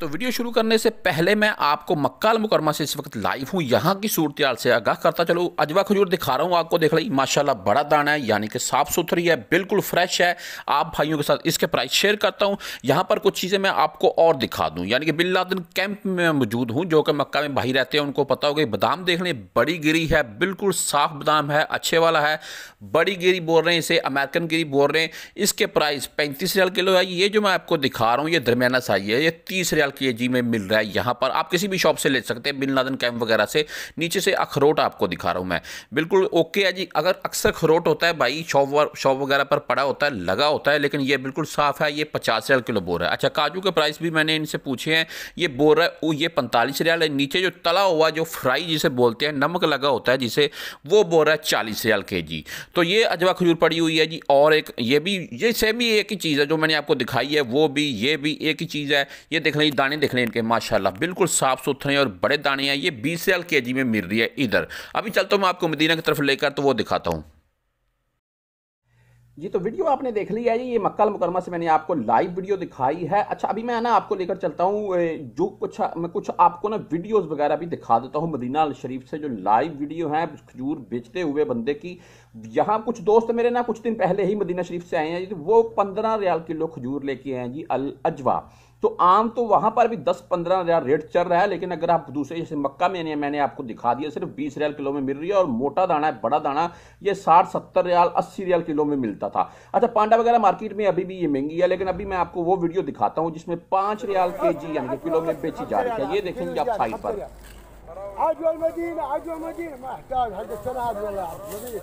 तो वीडियो शुरू करने से पहले मैं आपको मक्का मुकरमा से इस वक्त लाइव हूँ यहाँ की सूरत हाल से आगाह करता चलो अजवा खजूर दिखा रहा हूँ आपको देख रही माशाल्लाह बड़ा दाना है यानी कि साफ़ सुथरी है बिल्कुल फ्रेश है आप भाइयों के साथ इसके प्राइस शेयर करता हूँ यहाँ पर कुछ चीज़ें मैं आपको और दिखा दूँ यानी कि बिल्ला दिन कैंप में मौजूद हूँ जो कि मक्का में भाई रहते हैं उनको पता होगा बादाम देख लें बड़ी गिरी है बिल्कुल साफ बादाम है अच्छे वाला है बड़ी गिरी बोल रहे हैं इसे अमेरिकन गिरी बोल रहे हैं इसके प्राइस पैंतीस किलो है ये जो मैं आपको दिखा रहा हूँ ये दरमियाना साइज है ये तीस हज़ार के जी में मिल रहा है यहाँ पर आप किसी भी शॉप से ले सकते हैं बिन लादन कैम्प वगैरह से नीचे से अखरोट आपको दिखा रहा हूँ मैं बिल्कुल ओके है जी अगर अक्सर अखरोट होता है भाई शॉप शॉप वगैरह पर पड़ा होता है लगा होता है लेकिन ये बिल्कुल साफ है ये पचास रियाल किलो बोरा है अच्छा काजू के प्राइस भी मैंने इनसे पूछे हैं ये बोर है वो ये पैंतालीस रियाल है नीचे जो तला हुआ जो फ्राई जिसे बोलते हैं नमक लगा होता है जिसे वो बोर है चालीस रियाल के जी तो ये अजवा खजूर पड़ी हुई है जी और एक ये भी ये सेम ही एक ही चीज़ है जो मैंने आपको दिखाई है वो भी ये भी एक ही चीज़ है ये देख लें दाने देख लें इनके माशाल्लाह बिल्कुल साफ सुथरे और बड़े दाने हैं ये बीस एल के जी में मिल रही है इधर अभी चलता हूँ मैं आपको मदीना की तरफ लेकर तो वो दिखाता हूँ जी तो वीडियो आपने देख ली है ये मक्का मुकरमा से मैंने आपको लाइव वीडियो दिखाई है अच्छा अभी मैं ना आपको लेकर चलता हूँ जो कुछ मैं कुछ आपको ना वीडियोस वगैरह भी दिखा देता हूँ मदीना शरीफ से जो लाइव वीडियो है खजूर बेचते हुए बंदे की यहाँ कुछ दोस्त मेरे ना कुछ दिन पहले ही मदीना शरीफ से आए हैं जी तो वो पंद्रह रियाल किलो खजूर लेके आए हैं जी अल अजवा तो आम तो वहाँ पर भी दस पंद्रह हज़ार रेट चल रहा है लेकिन अगर आप दूसरे जैसे मक्का में मैंने आपको दिखा दिया सिर्फ बीस रियाल किलो में मिल रही है और मोटा दाना है बड़ा दाना ये साठ सत्तर रियाल अस्सी रियाल किलो में मिलता मिलता था अच्छा पांडा वगैरह मार्केट में अभी भी ये महंगी है लेकिन अभी मैं आपको वो वीडियो दिखाता हूँ जिसमें पांच रियाल के जी यानी किलो में बेची जा रही है ये देखेंगे आप साइड पर आजोल मदीन आजोल मदीन महताज हदसना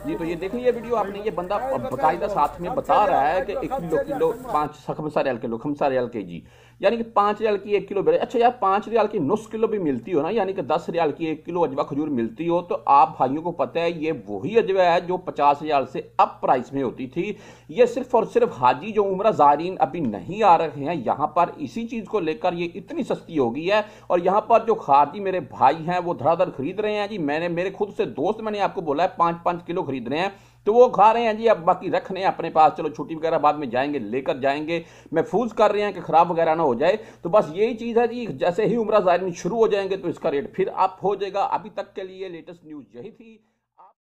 जी तो ये देखो ये वीडियो आपने ये बंदा बकायदा साथ में बता रहा है कि एक किलो किलो पाँच खमसा रियाल लो खमसा रियाल के जी यानी कि पाँच रियाल की एक किलो बेरे अच्छा यार पाँच रियाल की नुस किलो भी मिलती हो ना यानी कि दस रियाल की एक किलो अजवा खजूर मिलती हो तो आप भाइयों को पता है ये वही अजवा है जो पचास रियाल से अप प्राइस में होती थी ये सिर्फ और सिर्फ हाजी जो उम्र जारीन अभी नहीं आ रहे हैं यहां पर इसी चीज़ को लेकर ये इतनी सस्ती हो गई है और यहां पर जो खादी मेरे भाई हैं वो धड़ाधर खरीद रहे हैं जी मैंने मेरे खुद से दोस्त मैंने आपको बोला है पाँच पाँच किलो खरीद रहे हैं तो वो खा रहे हैं जी अब बाकी रख रहे हैं अपने पास चलो छुट्टी वगैरह बाद में जाएंगे लेकर जाएंगे महफूज कर रहे हैं कि ख़राब वगैरह ना हो जाए तो बस यही चीज़ है जी जैसे ही उम्र ज़ायरीन शुरू हो जाएंगे तो इसका रेट फिर अप हो जाएगा अभी तक के लिए लेटेस्ट न्यूज़ यही थी